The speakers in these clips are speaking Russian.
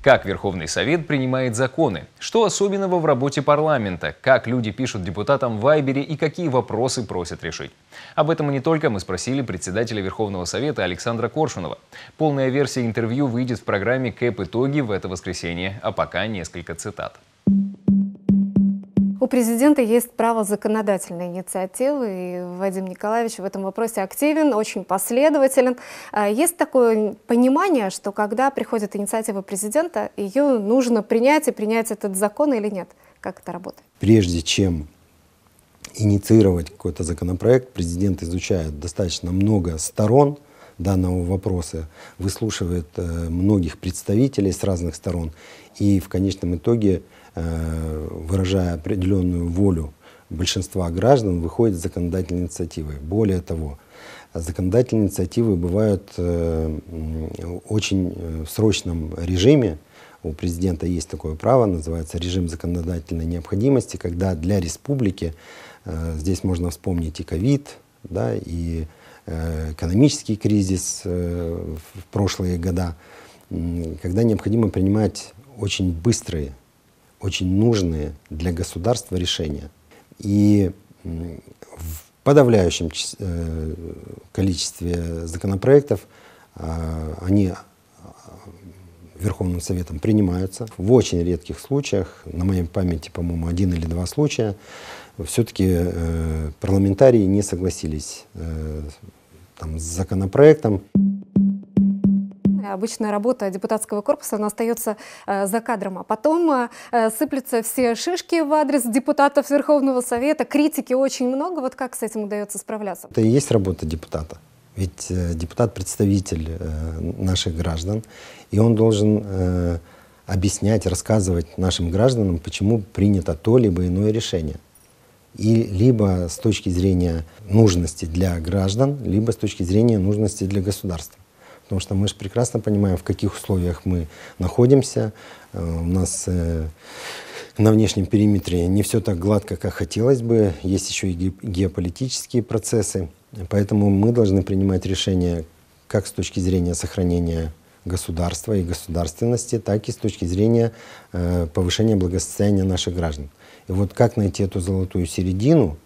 Как Верховный Совет принимает законы? Что особенного в работе парламента? Как люди пишут депутатам в Вайбере и какие вопросы просят решить? Об этом и не только мы спросили председателя Верховного Совета Александра Коршунова. Полная версия интервью выйдет в программе «КЭП. Итоги» в это воскресенье, а пока несколько цитат. У президента есть право законодательной инициативы, и Вадим Николаевич в этом вопросе активен, очень последователен. А есть такое понимание, что когда приходит инициатива президента, ее нужно принять и принять этот закон или нет? Как это работает? Прежде чем инициировать какой-то законопроект, президент изучает достаточно много сторон – данного вопроса, выслушивает э, многих представителей с разных сторон и в конечном итоге, э, выражая определенную волю большинства граждан, выходит законодательные инициативы. Более того, законодательные инициативы бывают э, очень в срочном режиме, у президента есть такое право, называется режим законодательной необходимости, когда для республики, здесь можно вспомнить и ковид, да, и Э, экономический кризис э, в прошлые года, когда необходимо принимать очень быстрые, очень нужные для государства решения. И в подавляющем э, количестве законопроектов а, они а, Верховным Советом принимаются. В очень редких случаях, на моей памяти, по-моему, один или два случая, все-таки э, парламентарии не согласились там, с законопроектом. Обычная работа депутатского корпуса, она остается э, за кадром, а потом э, э, сыплются все шишки в адрес депутатов Верховного Совета, критики очень много. Вот как с этим удается справляться? Это и есть работа депутата. Ведь э, депутат представитель э, наших граждан, и он должен э, объяснять, рассказывать нашим гражданам, почему принято то либо иное решение и либо с точки зрения нужности для граждан, либо с точки зрения нужности для государства. Потому что мы же прекрасно понимаем, в каких условиях мы находимся. Э, у нас э, на внешнем периметре не все так гладко, как хотелось бы. Есть еще и геополитические процессы. Поэтому мы должны принимать решения как с точки зрения сохранения государства и государственности, так и с точки зрения э, повышения благосостояния наших граждан вот как найти эту золотую середину,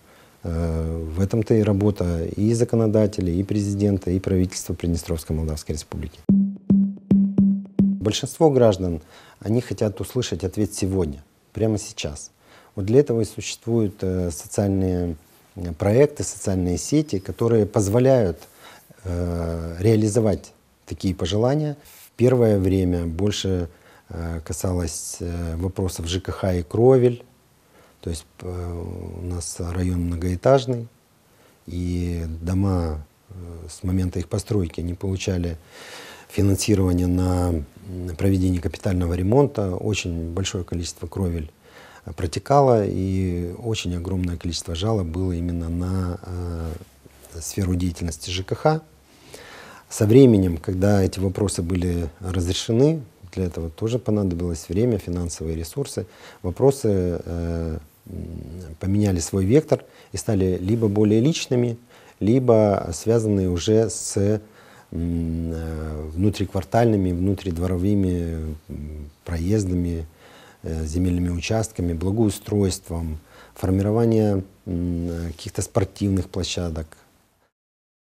э, в этом-то и работа и законодателей, и президента, и правительства Приднестровской Молдавской Республики. Большинство граждан, они хотят услышать ответ сегодня, прямо сейчас. Вот для этого и существуют э, социальные э, проекты, социальные сети, которые позволяют реализовать такие пожелания. В первое время больше касалось вопросов ЖКХ и кровель, то есть э, у нас район многоэтажный, и дома э, с момента их постройки не получали финансирование на проведение капитального ремонта. Очень большое количество кровель э, протекало, и очень огромное количество жалоб было именно на э, сферу деятельности ЖКХ. Со временем, когда эти вопросы были разрешены, для этого тоже понадобилось время, финансовые ресурсы, вопросы э, поменяли свой вектор и стали либо более личными, либо связанные уже с э, внутриквартальными, внутридворовыми проездами, э, земельными участками, благоустройством, формирование э, каких-то спортивных площадок,